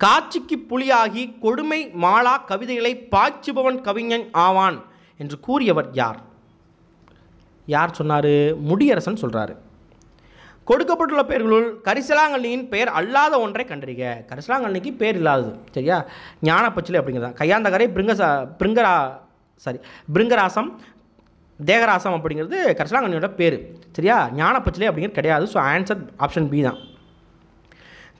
காட்சிக்கு புலியாகி கொடுமை மாலா கவிதைகளை பாய்ச்சுபவன் கவிஞன் ஆவான் என்று கூறியவர் யார் யார் சொன்னார் முடியரசன் சொல்கிறாரு கொடுக்கப்பட்டுள்ள பெயர்களுள் கரிசலாங்கண்ணியின் பெயர் அல்லாத ஒன்றை கண்டறிக கரிசலாங்கண்ணிக்கு பேர் இல்லாதது சரியா ஞானப்பச்சிலை அப்படிங்கிறதான் கையாந்தகரை பிருங்கசா பிருங்கரா சாரி பிருங்கராசம் தேகராசம் அப்படிங்கிறது கரிசலாங்கண்ணியோட பேர் சரியா ஞானப்பச்சிலை அப்படிங்கிறது கிடையாது ஸோ ஆன்சர் ஆப்ஷன் பி தான்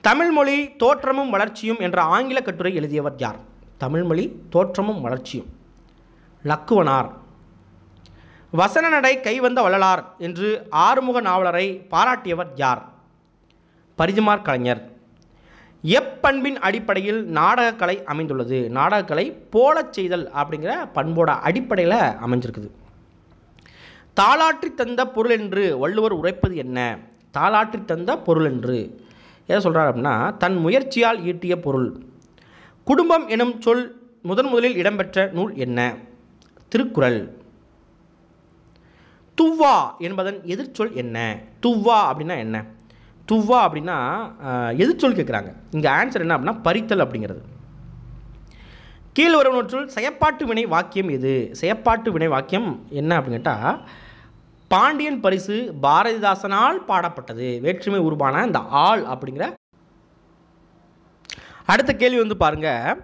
தமிழ்மொழி தோற்றமும் வளர்ச்சியும் என்ற ஆங்கில கட்டுரை எழுதியவர் யார் தமிழ்மொழி தோற்றமும் வளர்ச்சியும் லக்குவனார் வசன நடை கைவந்த வள்ளலார் என்று ஆறுமுக நாவலரை பாராட்டியவர் யார் பரிதிமார் கலைஞர் எப்பண்பின் அடிப்படையில் நாடகக்கலை அமைந்துள்ளது நாடகக்கலை போலச் செய்தல் அப்படிங்கிற பண்போட அடிப்படையில் அமைஞ்சிருக்குது தாளாற்றி தந்த பொருள் என்று வள்ளுவர் உரைப்பது என்ன தாளாற்றி தந்த பொருள் என்று எதை சொல்கிறார் அப்படின்னா தன் முயற்சியால் ஈட்டிய பொருள் குடும்பம் எனும் சொல் முதன் முதலில் இடம்பெற்ற நூல் என்ன திருக்குறள் துவ்வா என்பதன் எதிர்ச்சொல் என்ன துவ்வா அப்படின்னா என்ன துவ்வா அப்படின்னா எதிர்ச்சொல் கேட்குறாங்க இங்கே ஆன்சர் என்ன அப்படின்னா பறித்தல் அப்படிங்கிறது கீழ்வரவற்றுள் செயப்பாட்டு வினை வாக்கியம் எது செயப்பாட்டு வினை வாக்கியம் என்ன அப்படின்னு கேட்டால் பாண்டியன் பரிசு பாரதிதாசனால் பாடப்பட்டது வேற்றுமை உருவான இந்த ஆள் அப்படிங்கிற அடுத்த கேள்வி வந்து பாருங்கள்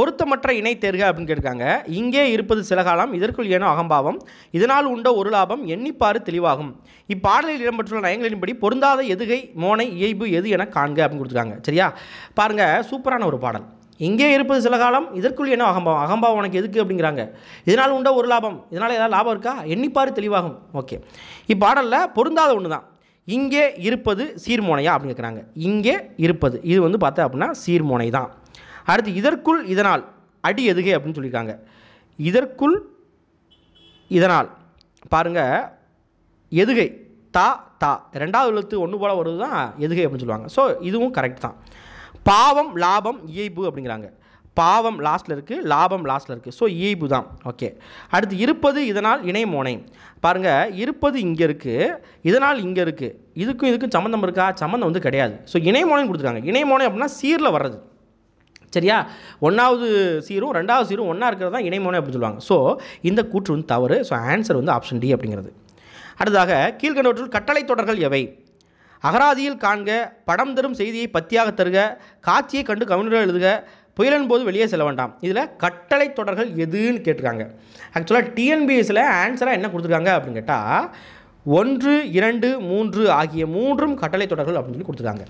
பொருத்தமற்ற இணை தேர்க அப்படின்னு கேட்டிருக்காங்க இங்கே இருப்பது சில காலம் இதற்குள் ஏனோ அகம்பாவம் இதனால் உண்ட ஒரு லாபம் எண்ணிப்பாறு தெளிவாகும் இப்பாடலில் இடம்பெற்றுள்ள நயங்களின்படி பொருந்தாத எதுகை மோனை இயைபு எது என காண்க அப்படின்னு கொடுத்துருக்காங்க சரியா பாருங்கள் சூப்பரான ஒரு பாடல் இங்கே இருப்பது சில காலம் இதற்குள் என்ன அகம்பாவம் அகம்பாவம் உனக்கு எதுக்கு அப்படிங்கிறாங்க இதனால் உண்டா ஒரு லாபம் இதனால் ஏதாவது லாபம் இருக்கா எண்ணிப்பார் தெளிவாகும் ஓகே இப்பாடலில் பொருந்தாத ஒன்று தான் இங்கே இருப்பது சீர்மோனையா அப்படின்னு கேட்குறாங்க இங்கே இருப்பது இது வந்து பார்த்தா அப்படின்னா சீர்மோனை தான் அடுத்து இதற்குள் இதனால் அடி எதுகை அப்படின்னு சொல்லியிருக்காங்க இதற்குள் இதனால் பாருங்கள் எதுகை தா தா ரெண்டாவது எழுத்து ஒன்று போல் வருது தான் எதுகை அப்படின்னு சொல்லுவாங்க ஸோ இதுவும் கரெக்ட் தான் பாவம் லாபம் இயைபு அப்படிங்கிறாங்க பாவம் லாஸ்ட்டில் இருக்குது லாபம் லாஸ்ட்டில் இருக்குது ஸோ இயைபு தான் ஓகே அடுத்து இருப்பது இதனால் இணை மோனை பாருங்கள் இருப்பது இங்கே இருக்குது இதனால் இங்கே இருக்குது இதுக்கும் இதுக்கும் சம்மந்தம் இருக்கா சம்மந்தம் வந்து கிடையாது ஸோ இணைமோனை கொடுத்துருக்காங்க மோனை அப்படின்னா சீரில் வர்றது சரியா ஒன்றாவது சீரும் ரெண்டாவது சீரும் ஒன்றா இருக்கிறது தான் மோனை அப்படின்னு சொல்லுவாங்க ஸோ இந்த கூற்று வந்து தவறு ஸோ ஆன்சர் வந்து ஆப்ஷன் டி அப்படிங்கிறது அடுத்ததாக கீழ்கண்டவற்றில் கட்டளை தொடர்கள் எவை அகராதியில் காண்க படம் தரும் செய்தியை பத்தியாக தருக காட்சியை கண்டு கவிஞர்கள் எழுதுக புயலின் போது வெளியே செல்ல வேண்டாம் இதில் கட்டளை தொடர்கள் எதுன்னு கேட்டிருக்காங்க ஆக்சுவலாக டிஎன்பிஎஸில் ஆன்சராக என்ன கொடுத்துருக்காங்க அப்படின்னு கேட்டால் ஒன்று இரண்டு மூன்று ஆகிய மூன்றும் கட்டளை தொடர்கள் அப்படின்னு சொல்லி கொடுத்துருக்காங்க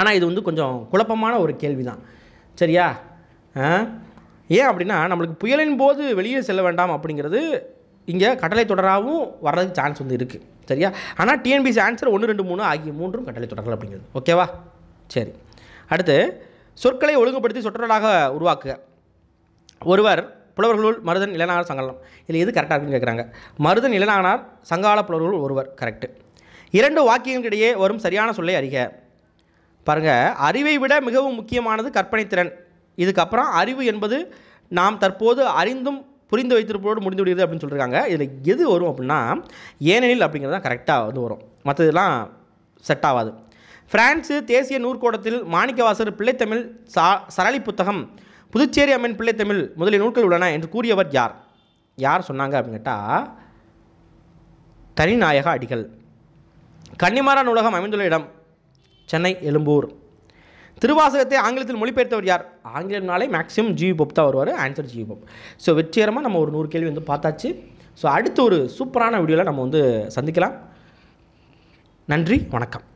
ஆனால் இது வந்து கொஞ்சம் குழப்பமான ஒரு கேள்வி தான் சரியா ஏன் அப்படின்னா நம்மளுக்கு புயலின் போது வெளியே செல்ல வேண்டாம் அப்படிங்கிறது இங்கே கட்டளை தொடராகவும் வர்றதுக்கு சான்ஸ் வந்து இருக்குது சரியா ஆனால் டிஎன்பிசி ஆன்சர் ஒன்று ரெண்டு மூணு ஆகிய மூன்றும் கட்டளை தொடர்கள் அப்படிங்கிறது ஓகேவா சரி அடுத்து சொற்களை ஒழுங்குபடுத்தி சொற்றொடராக உருவாக்க ஒருவர் புலவர்களுள் மருதன் இளநார் சங்கலம் இதில் எது கரெக்டாக இருக்குன்னு கேட்குறாங்க மருதன் இளநானார் சங்கால புலவர்களுள் ஒருவர் கரெக்டு இரண்டு வாக்கியங்களுக்கிடையே வரும் சரியான சொல்லை அறிக பாருங்கள் அறிவை விட மிகவும் முக்கியமானது கற்பனை திறன் இதுக்கப்புறம் அறிவு என்பது நாம் தற்போது அறிந்தும் புரிந்து வைத்திருப்போடு முடிந்து விடுகிறது அப்படின்னு சொல்லியிருக்காங்க இதில் எது வரும் அப்படின்னா ஏனெனில் அப்படிங்கிறது தான் கரெக்டாக வந்து வரும் மற்றதெல்லாம் செட் ஆகாது பிரான்ஸு தேசிய நூற்கோடத்தில் மாணிக்கவாசர் பிள்ளைத்தமிழ் சா சரளி புத்தகம் புதுச்சேரி அம்மன் பிள்ளைத்தமிழ் முதலிய நூல்கள் உள்ளன என்று கூறியவர் யார் யார் சொன்னாங்க அப்படின்னு கேட்டால் தனிநாயக அடிகள் கன்னிமாரா நூலகம் அமைந்துள்ள இடம் சென்னை எழும்பூர் திருவாசகத்தை ஆங்கிலத்தில் மொழிபெயர்த்தவர் யார் ஆங்கிலம்னாலே மேக்ஸிமம் ஜிவி பப் தான் வருவார் ஆன்சர் ஜிவி பப் ஸோ வெற்றிகரமாக நம்ம ஒரு நூறு கேள்வி வந்து பார்த்தாச்சு ஸோ அடுத்த ஒரு சூப்பரான வீடியோவில் நம்ம வந்து சந்திக்கலாம் நன்றி வணக்கம்